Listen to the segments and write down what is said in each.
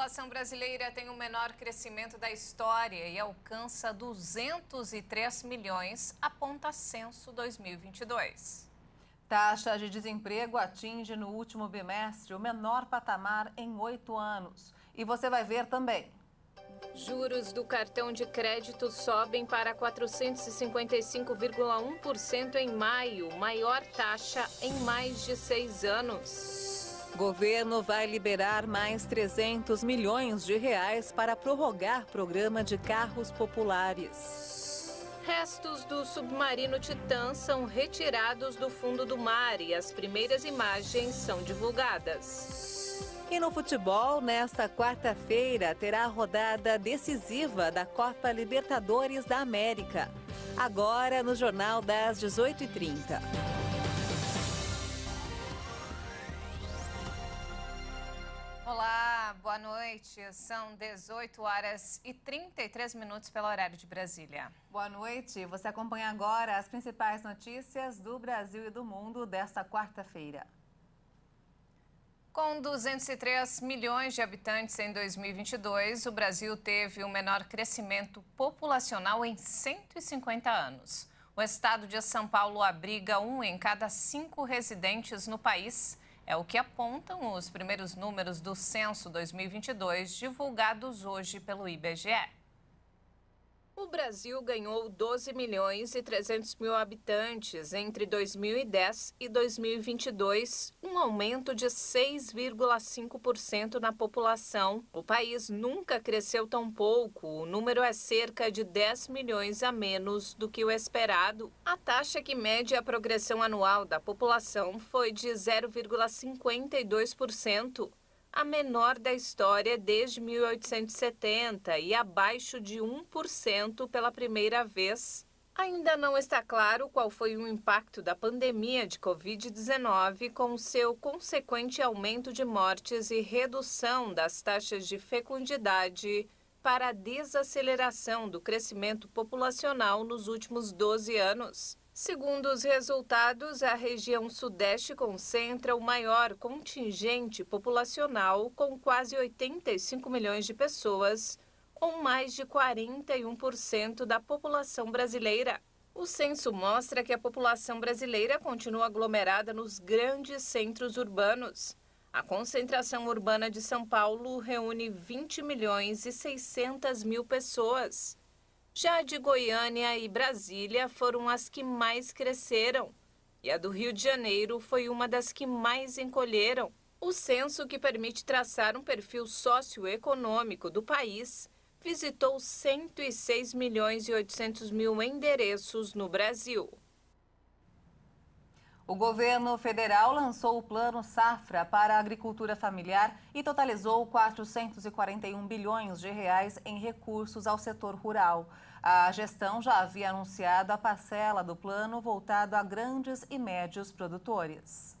população brasileira tem o menor crescimento da história e alcança 203 milhões, aponta Censo 2022. Taxa de desemprego atinge no último bimestre o menor patamar em oito anos. E você vai ver também. Juros do cartão de crédito sobem para 455,1% em maio, maior taxa em mais de seis anos. Governo vai liberar mais 300 milhões de reais para prorrogar programa de carros populares. Restos do submarino Titã são retirados do fundo do mar e as primeiras imagens são divulgadas. E no futebol, nesta quarta-feira, terá a rodada decisiva da Copa Libertadores da América. Agora no Jornal das 18h30. Olá, boa noite. São 18 horas e 33 minutos pelo horário de Brasília. Boa noite. Você acompanha agora as principais notícias do Brasil e do mundo desta quarta-feira. Com 203 milhões de habitantes em 2022, o Brasil teve o menor crescimento populacional em 150 anos. O estado de São Paulo abriga um em cada cinco residentes no país é o que apontam os primeiros números do censo 2022 divulgados hoje pelo IBGE. O Brasil ganhou 12 milhões e 300 mil habitantes entre 2010 e 2022, um aumento de 6,5% na população. O país nunca cresceu tão pouco, o número é cerca de 10 milhões a menos do que o esperado. A taxa que mede a progressão anual da população foi de 0,52%, a menor da história desde 1870 e abaixo de 1% pela primeira vez. Ainda não está claro qual foi o impacto da pandemia de Covid-19 com seu consequente aumento de mortes e redução das taxas de fecundidade para a desaceleração do crescimento populacional nos últimos 12 anos. Segundo os resultados, a região Sudeste concentra o maior contingente populacional, com quase 85 milhões de pessoas, ou mais de 41% da população brasileira. O censo mostra que a população brasileira continua aglomerada nos grandes centros urbanos. A concentração urbana de São Paulo reúne 20 milhões e 600 mil pessoas. Já a de Goiânia e Brasília foram as que mais cresceram. E a do Rio de Janeiro foi uma das que mais encolheram. O censo, que permite traçar um perfil socioeconômico do país, visitou 106 milhões e 800 mil endereços no Brasil. O governo federal lançou o Plano Safra para a agricultura familiar e totalizou 441 bilhões de reais em recursos ao setor rural. A gestão já havia anunciado a parcela do plano voltado a grandes e médios produtores.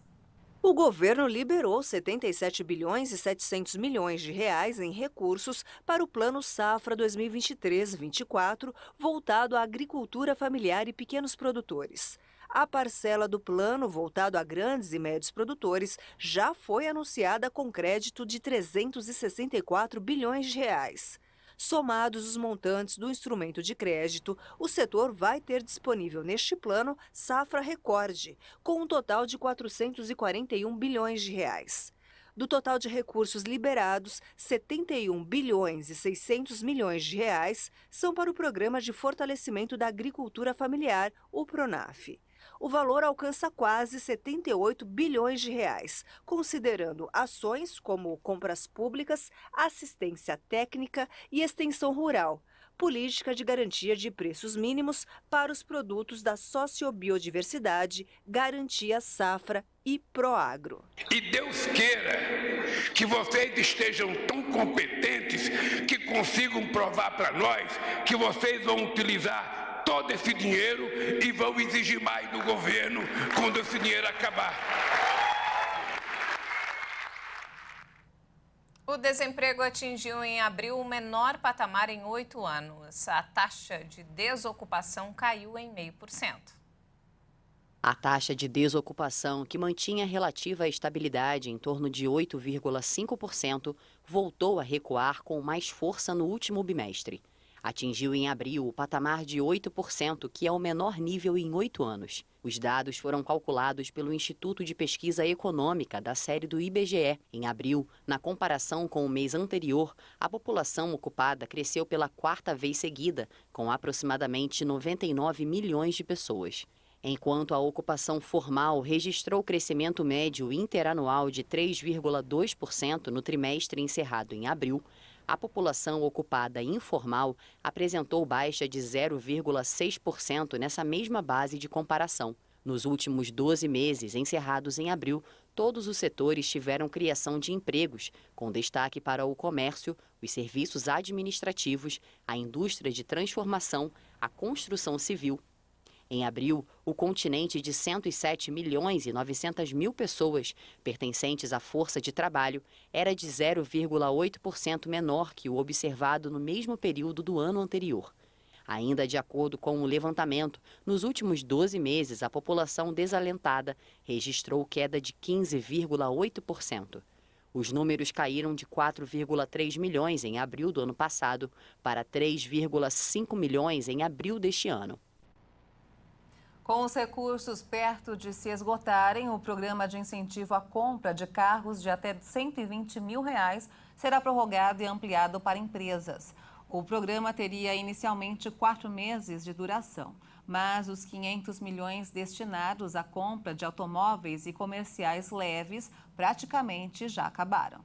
O governo liberou 77 bilhões e 700 milhões de reais em recursos para o Plano Safra 2023-24, voltado à agricultura familiar e pequenos produtores. A parcela do plano voltado a grandes e médios produtores já foi anunciada com crédito de 364 bilhões de reais. Somados os montantes do instrumento de crédito, o setor vai ter disponível neste plano safra recorde, com um total de 441 bilhões de reais. Do total de recursos liberados, 71 bilhões e 600 milhões de reais são para o Programa de Fortalecimento da Agricultura Familiar, o PRONAF o valor alcança quase 78 bilhões de reais, considerando ações como compras públicas, assistência técnica e extensão rural, política de garantia de preços mínimos para os produtos da sociobiodiversidade, garantia safra e proagro. E Deus queira que vocês estejam tão competentes que consigam provar para nós que vocês vão utilizar todo esse dinheiro e vão exigir mais do governo quando esse dinheiro acabar. O desemprego atingiu em abril o menor patamar em oito anos. A taxa de desocupação caiu em meio por cento. A taxa de desocupação, que mantinha relativa estabilidade em torno de 8,5%, voltou a recuar com mais força no último bimestre atingiu em abril o patamar de 8%, que é o menor nível em oito anos. Os dados foram calculados pelo Instituto de Pesquisa Econômica da série do IBGE. Em abril, na comparação com o mês anterior, a população ocupada cresceu pela quarta vez seguida, com aproximadamente 99 milhões de pessoas. Enquanto a ocupação formal registrou crescimento médio interanual de 3,2% no trimestre encerrado em abril, a população ocupada informal apresentou baixa de 0,6% nessa mesma base de comparação. Nos últimos 12 meses, encerrados em abril, todos os setores tiveram criação de empregos, com destaque para o comércio, os serviços administrativos, a indústria de transformação, a construção civil em abril, o continente de 107 milhões e 900 mil pessoas pertencentes à força de trabalho era de 0,8% menor que o observado no mesmo período do ano anterior. Ainda de acordo com o levantamento, nos últimos 12 meses, a população desalentada registrou queda de 15,8%. Os números caíram de 4,3 milhões em abril do ano passado para 3,5 milhões em abril deste ano. Com os recursos perto de se esgotarem, o programa de incentivo à compra de carros de até 120 mil reais será prorrogado e ampliado para empresas. O programa teria inicialmente quatro meses de duração, mas os 500 milhões destinados à compra de automóveis e comerciais leves praticamente já acabaram.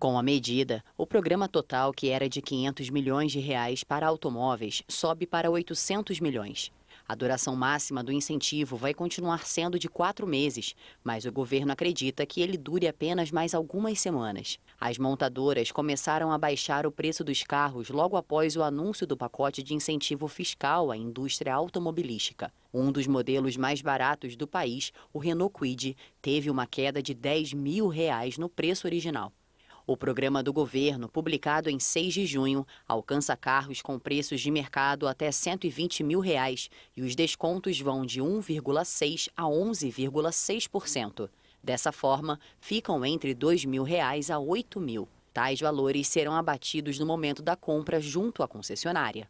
Com a medida, o programa total, que era de 500 milhões de reais para automóveis, sobe para 800 milhões. A duração máxima do incentivo vai continuar sendo de quatro meses, mas o governo acredita que ele dure apenas mais algumas semanas. As montadoras começaram a baixar o preço dos carros logo após o anúncio do pacote de incentivo fiscal à indústria automobilística. Um dos modelos mais baratos do país, o Renault Quid, teve uma queda de 10 mil reais no preço original. O programa do governo, publicado em 6 de junho, alcança carros com preços de mercado até R$ 120 mil reais, e os descontos vão de 1,6% a 11,6%. Dessa forma, ficam entre R$ 2.000 reais a R$ 8.000. Tais valores serão abatidos no momento da compra junto à concessionária.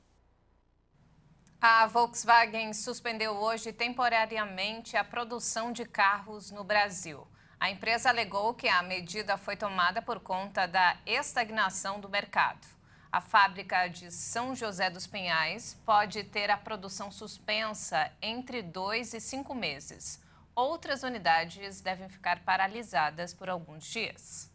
A Volkswagen suspendeu hoje temporariamente a produção de carros no Brasil. A empresa alegou que a medida foi tomada por conta da estagnação do mercado. A fábrica de São José dos Pinhais pode ter a produção suspensa entre dois e cinco meses. Outras unidades devem ficar paralisadas por alguns dias.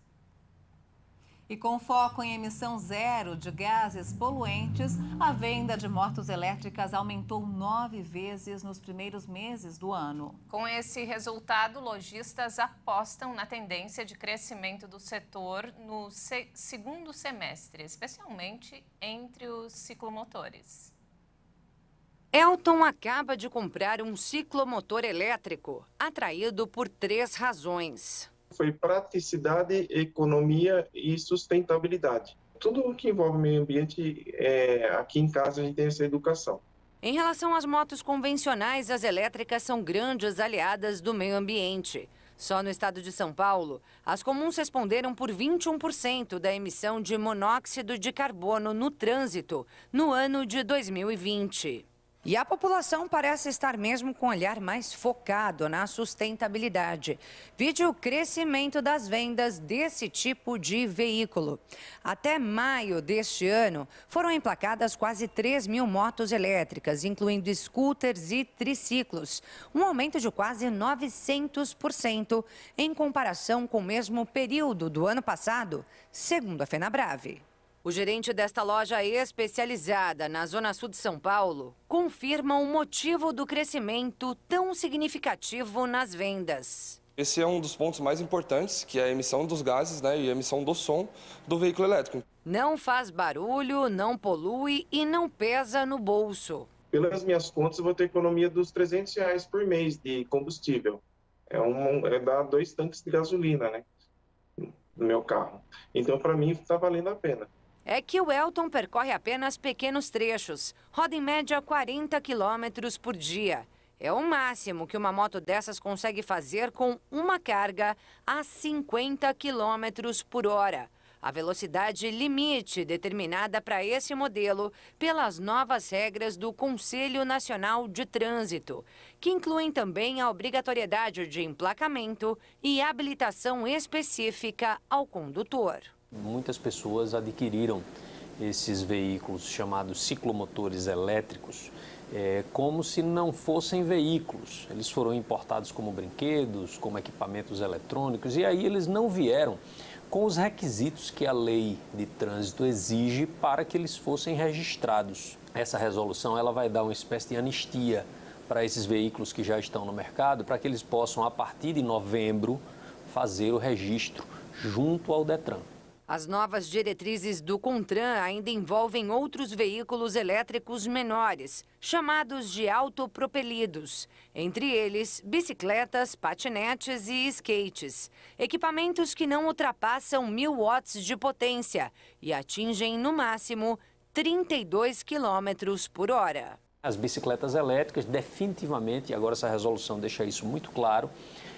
E com foco em emissão zero de gases poluentes, a venda de motos elétricas aumentou nove vezes nos primeiros meses do ano. Com esse resultado, lojistas apostam na tendência de crescimento do setor no se segundo semestre, especialmente entre os ciclomotores. Elton acaba de comprar um ciclomotor elétrico, atraído por três razões foi praticidade, economia e sustentabilidade. Tudo o que envolve meio ambiente, é, aqui em casa a gente tem essa educação. Em relação às motos convencionais, as elétricas são grandes aliadas do meio ambiente. Só no estado de São Paulo, as comuns responderam por 21% da emissão de monóxido de carbono no trânsito no ano de 2020. E a população parece estar mesmo com um olhar mais focado na sustentabilidade. Vide o crescimento das vendas desse tipo de veículo. Até maio deste ano, foram emplacadas quase 3 mil motos elétricas, incluindo scooters e triciclos. Um aumento de quase 900% em comparação com o mesmo período do ano passado, segundo a FenaBrave. O gerente desta loja especializada na Zona Sul de São Paulo confirma o motivo do crescimento tão significativo nas vendas. Esse é um dos pontos mais importantes, que é a emissão dos gases né, e a emissão do som do veículo elétrico. Não faz barulho, não polui e não pesa no bolso. Pelas minhas contas, eu vou ter economia dos 300 reais por mês de combustível. É, um, é dar dois tanques de gasolina né, no meu carro. Então, para mim, está valendo a pena é que o Elton percorre apenas pequenos trechos, roda em média 40 km por dia. É o máximo que uma moto dessas consegue fazer com uma carga a 50 km por hora. A velocidade limite determinada para esse modelo pelas novas regras do Conselho Nacional de Trânsito, que incluem também a obrigatoriedade de emplacamento e habilitação específica ao condutor. Muitas pessoas adquiriram esses veículos chamados ciclomotores elétricos é, como se não fossem veículos. Eles foram importados como brinquedos, como equipamentos eletrônicos, e aí eles não vieram com os requisitos que a lei de trânsito exige para que eles fossem registrados. Essa resolução ela vai dar uma espécie de anistia para esses veículos que já estão no mercado, para que eles possam, a partir de novembro, fazer o registro junto ao Detran. As novas diretrizes do CONTRAN ainda envolvem outros veículos elétricos menores, chamados de autopropelidos, entre eles bicicletas, patinetes e skates, equipamentos que não ultrapassam 1.000 watts de potência e atingem, no máximo, 32 km por hora. As bicicletas elétricas definitivamente, e agora essa resolução deixa isso muito claro,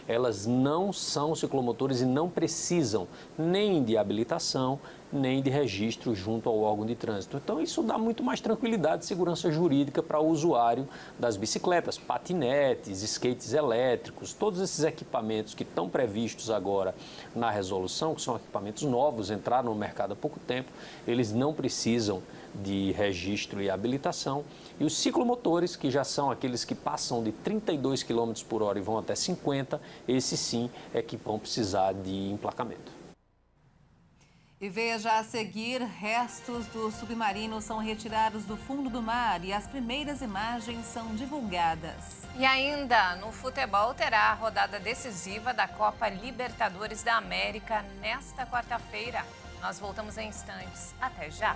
elas não são ciclomotores e não precisam nem de habilitação, nem de registro junto ao órgão de trânsito. Então, isso dá muito mais tranquilidade e segurança jurídica para o usuário das bicicletas, patinetes, skates elétricos, todos esses equipamentos que estão previstos agora na resolução, que são equipamentos novos, entraram no mercado há pouco tempo, eles não precisam de registro e habilitação, e os ciclomotores, que já são aqueles que passam de 32 km por hora e vão até 50, esses sim é que vão precisar de emplacamento. E veja a seguir, restos do submarino são retirados do fundo do mar e as primeiras imagens são divulgadas. E ainda, no futebol terá a rodada decisiva da Copa Libertadores da América nesta quarta-feira. Nós voltamos em instantes. Até já!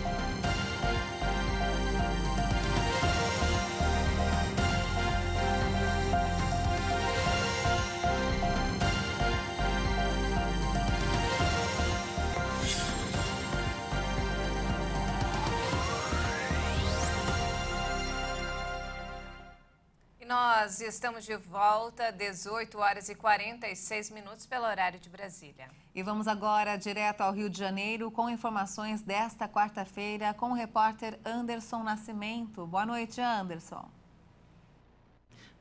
nós estamos de volta, 18 horas e 46 minutos pelo horário de Brasília. E vamos agora direto ao Rio de Janeiro com informações desta quarta-feira com o repórter Anderson Nascimento. Boa noite, Anderson.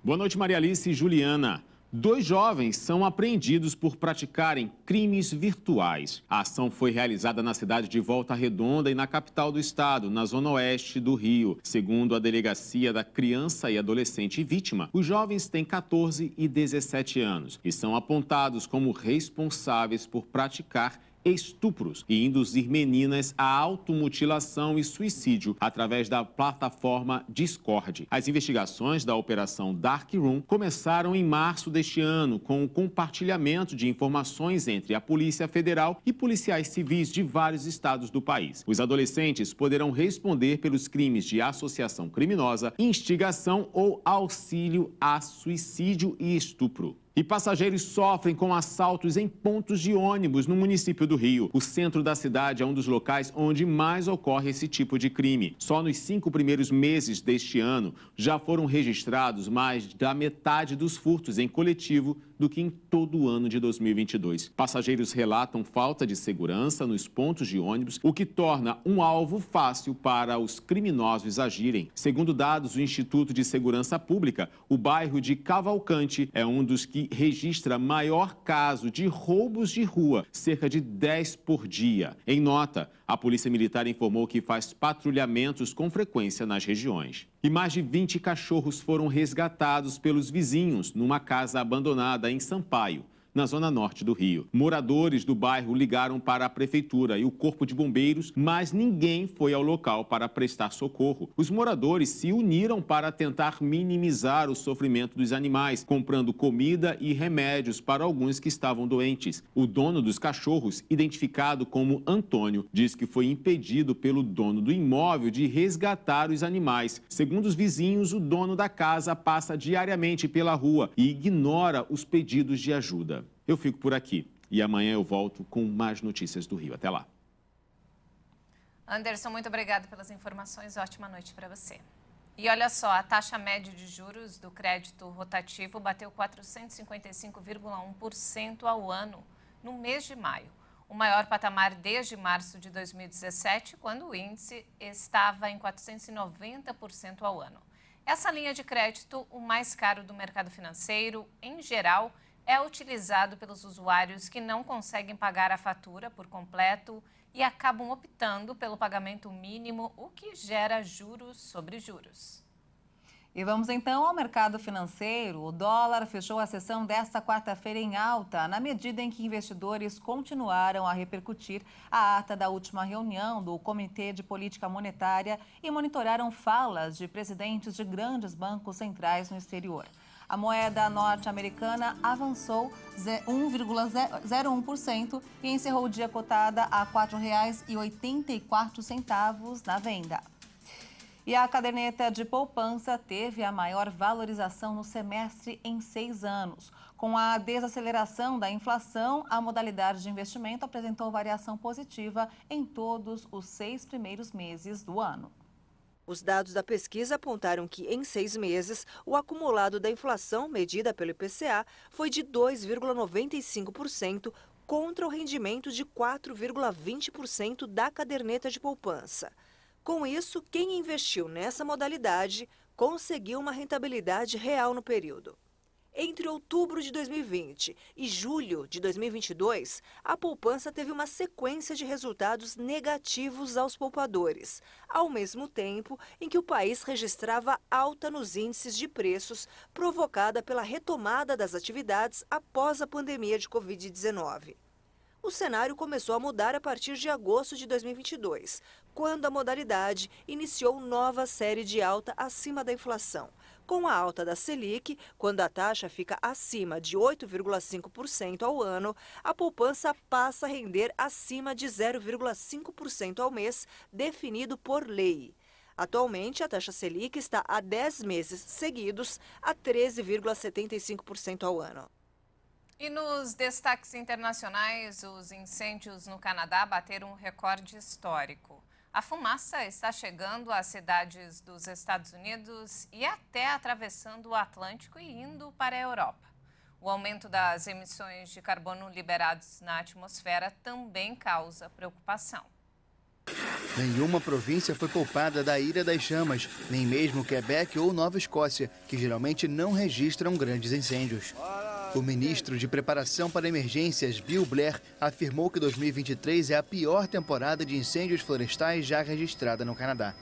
Boa noite, Maria Alice e Juliana. Dois jovens são apreendidos por praticarem crimes virtuais. A ação foi realizada na cidade de Volta Redonda e na capital do estado, na zona oeste do Rio. Segundo a Delegacia da Criança e Adolescente Vítima, os jovens têm 14 e 17 anos e são apontados como responsáveis por praticar estupros e induzir meninas à automutilação e suicídio através da plataforma Discord. As investigações da Operação Dark Room começaram em março deste ano com o compartilhamento de informações entre a Polícia Federal e policiais civis de vários estados do país. Os adolescentes poderão responder pelos crimes de associação criminosa, instigação ou auxílio a suicídio e estupro. E passageiros sofrem com assaltos em pontos de ônibus no município do Rio. O centro da cidade é um dos locais onde mais ocorre esse tipo de crime. Só nos cinco primeiros meses deste ano já foram registrados mais da metade dos furtos em coletivo do que em todo o ano de 2022. Passageiros relatam falta de segurança nos pontos de ônibus, o que torna um alvo fácil para os criminosos agirem. Segundo dados do Instituto de Segurança Pública, o bairro de Cavalcante é um dos que registra maior caso de roubos de rua, cerca de 10 por dia. Em nota, a Polícia Militar informou que faz patrulhamentos com frequência nas regiões. E mais de 20 cachorros foram resgatados pelos vizinhos numa casa abandonada em Sampaio na zona norte do Rio. Moradores do bairro ligaram para a prefeitura e o corpo de bombeiros, mas ninguém foi ao local para prestar socorro. Os moradores se uniram para tentar minimizar o sofrimento dos animais, comprando comida e remédios para alguns que estavam doentes. O dono dos cachorros, identificado como Antônio, diz que foi impedido pelo dono do imóvel de resgatar os animais. Segundo os vizinhos, o dono da casa passa diariamente pela rua e ignora os pedidos de ajuda. Eu fico por aqui e amanhã eu volto com mais notícias do Rio. Até lá. Anderson, muito obrigado pelas informações. Ótima noite para você. E olha só, a taxa média de juros do crédito rotativo bateu 455,1% ao ano no mês de maio, o maior patamar desde março de 2017, quando o índice estava em 490% ao ano. Essa linha de crédito, o mais caro do mercado financeiro em geral, é utilizado pelos usuários que não conseguem pagar a fatura por completo e acabam optando pelo pagamento mínimo, o que gera juros sobre juros. E vamos então ao mercado financeiro. O dólar fechou a sessão desta quarta-feira em alta, na medida em que investidores continuaram a repercutir a ata da última reunião do Comitê de Política Monetária e monitoraram falas de presidentes de grandes bancos centrais no exterior. A moeda norte-americana avançou 1,01% e encerrou o dia cotada a R$ 4,84 na venda. E a caderneta de poupança teve a maior valorização no semestre em seis anos. Com a desaceleração da inflação, a modalidade de investimento apresentou variação positiva em todos os seis primeiros meses do ano. Os dados da pesquisa apontaram que, em seis meses, o acumulado da inflação medida pelo IPCA foi de 2,95% contra o rendimento de 4,20% da caderneta de poupança. Com isso, quem investiu nessa modalidade conseguiu uma rentabilidade real no período. Entre outubro de 2020 e julho de 2022, a poupança teve uma sequência de resultados negativos aos poupadores, ao mesmo tempo em que o país registrava alta nos índices de preços provocada pela retomada das atividades após a pandemia de Covid-19. O cenário começou a mudar a partir de agosto de 2022, quando a modalidade iniciou nova série de alta acima da inflação com a alta da Selic, quando a taxa fica acima de 8,5% ao ano, a poupança passa a render acima de 0,5% ao mês, definido por lei. Atualmente, a taxa Selic está há 10 meses seguidos a 13,75% ao ano. E nos destaques internacionais, os incêndios no Canadá bateram um recorde histórico. A fumaça está chegando às cidades dos Estados Unidos e até atravessando o Atlântico e indo para a Europa. O aumento das emissões de carbono liberados na atmosfera também causa preocupação. Nenhuma província foi poupada da ira das chamas, nem mesmo Quebec ou Nova Escócia, que geralmente não registram grandes incêndios. Bora! O ministro de Preparação para Emergências, Bill Blair, afirmou que 2023 é a pior temporada de incêndios florestais já registrada no Canadá.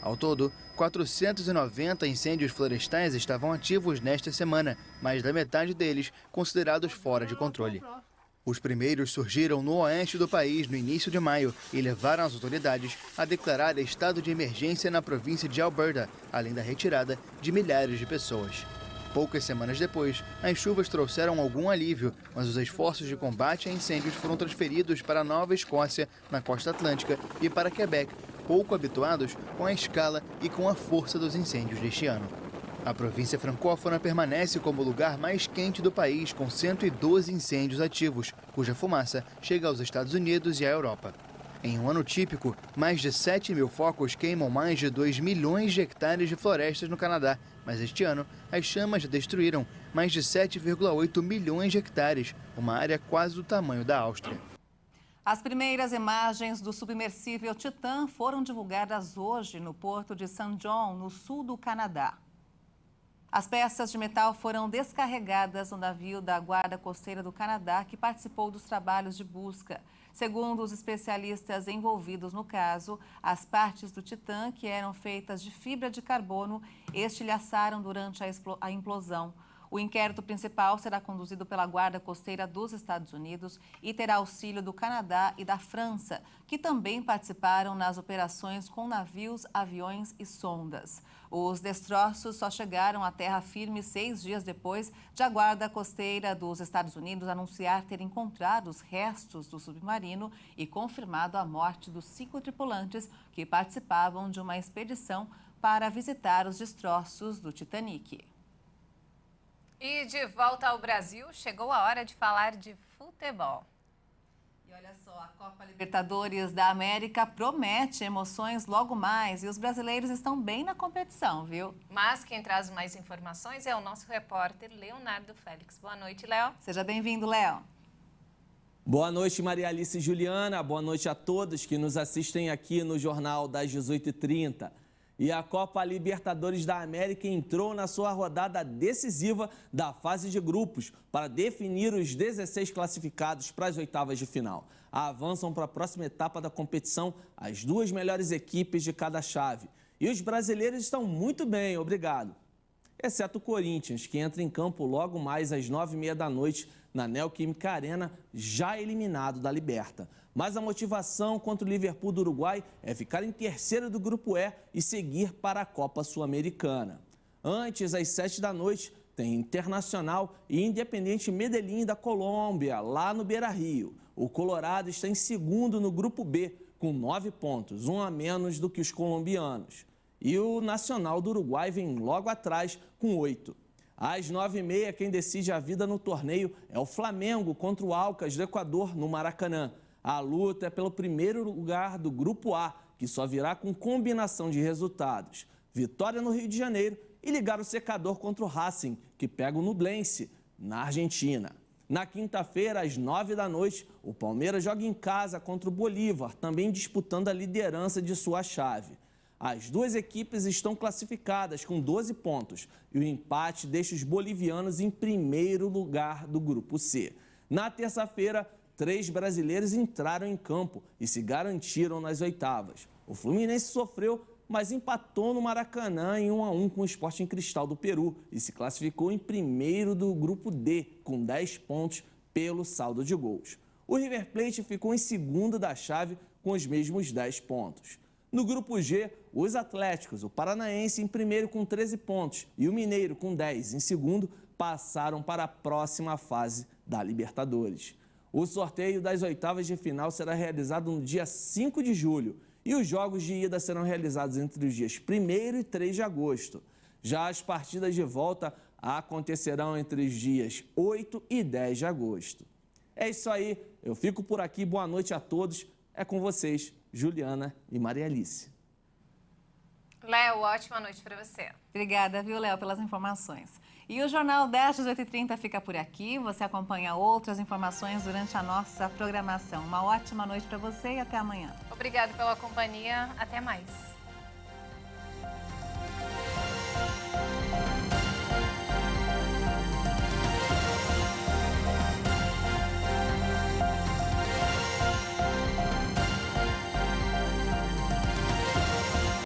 Ao todo, 490 incêndios florestais estavam ativos nesta semana, mais da metade deles considerados fora de controle. Os primeiros surgiram no oeste do país no início de maio e levaram as autoridades a declarar estado de emergência na província de Alberta, além da retirada de milhares de pessoas. Poucas semanas depois, as chuvas trouxeram algum alívio, mas os esforços de combate a incêndios foram transferidos para Nova Escócia, na costa atlântica, e para Quebec, pouco habituados com a escala e com a força dos incêndios deste ano. A província francófona permanece como o lugar mais quente do país, com 112 incêndios ativos, cuja fumaça chega aos Estados Unidos e à Europa. Em um ano típico, mais de 7 mil focos queimam mais de 2 milhões de hectares de florestas no Canadá. Mas este ano, as chamas destruíram mais de 7,8 milhões de hectares, uma área quase do tamanho da Áustria. As primeiras imagens do submersível Titan foram divulgadas hoje no porto de St. John, no sul do Canadá. As peças de metal foram descarregadas no navio da Guarda Costeira do Canadá, que participou dos trabalhos de busca. Segundo os especialistas envolvidos no caso, as partes do Titã, que eram feitas de fibra de carbono, estilhaçaram durante a implosão. O inquérito principal será conduzido pela Guarda Costeira dos Estados Unidos e terá auxílio do Canadá e da França, que também participaram nas operações com navios, aviões e sondas. Os destroços só chegaram à terra firme seis dias depois de a Guarda Costeira dos Estados Unidos anunciar ter encontrado os restos do submarino e confirmado a morte dos cinco tripulantes que participavam de uma expedição para visitar os destroços do Titanic. E de volta ao Brasil, chegou a hora de falar de futebol. E olha só, a Copa Libertadores da América promete emoções logo mais e os brasileiros estão bem na competição, viu? Mas quem traz mais informações é o nosso repórter Leonardo Félix. Boa noite, Léo. Seja bem-vindo, Léo. Boa noite, Maria Alice e Juliana. Boa noite a todos que nos assistem aqui no Jornal das 18h30. E a Copa Libertadores da América entrou na sua rodada decisiva da fase de grupos para definir os 16 classificados para as oitavas de final. Avançam para a próxima etapa da competição as duas melhores equipes de cada chave. E os brasileiros estão muito bem, obrigado. Exceto o Corinthians, que entra em campo logo mais às nove e meia da noite na Neoquímica Arena, já eliminado da Liberta. Mas a motivação contra o Liverpool do Uruguai é ficar em terceiro do Grupo E e seguir para a Copa Sul-Americana. Antes, às sete da noite, tem Internacional e Independente Medellín da Colômbia, lá no Beira-Rio. O Colorado está em segundo no Grupo B, com nove pontos, um a menos do que os colombianos. E o Nacional do Uruguai vem logo atrás, com oito. Às nove e meia, quem decide a vida no torneio é o Flamengo contra o Alcas do Equador, no Maracanã. A luta é pelo primeiro lugar do Grupo A, que só virá com combinação de resultados. Vitória no Rio de Janeiro e ligar o secador contra o Racing, que pega o Nublense, na Argentina. Na quinta-feira, às nove da noite, o Palmeiras joga em casa contra o Bolívar, também disputando a liderança de sua chave. As duas equipes estão classificadas com 12 pontos e o empate deixa os bolivianos em primeiro lugar do grupo C. Na terça-feira, três brasileiros entraram em campo e se garantiram nas oitavas. O Fluminense sofreu, mas empatou no Maracanã em 1 a 1 com o Sporting Cristal do Peru e se classificou em primeiro do grupo D com 10 pontos pelo saldo de gols. O River Plate ficou em segundo da chave com os mesmos 10 pontos. No grupo G, os Atléticos, o Paranaense em primeiro com 13 pontos e o Mineiro com 10 em segundo, passaram para a próxima fase da Libertadores. O sorteio das oitavas de final será realizado no dia 5 de julho e os jogos de ida serão realizados entre os dias 1 e 3 de agosto. Já as partidas de volta acontecerão entre os dias 8 e 10 de agosto. É isso aí, eu fico por aqui, boa noite a todos, é com vocês, Juliana e Maria Alice. Léo, ótima noite para você. Obrigada, viu, Léo, pelas informações. E o Jornal 10, 18 h 30 fica por aqui. Você acompanha outras informações durante a nossa programação. Uma ótima noite para você e até amanhã. Obrigada pela companhia. Até mais.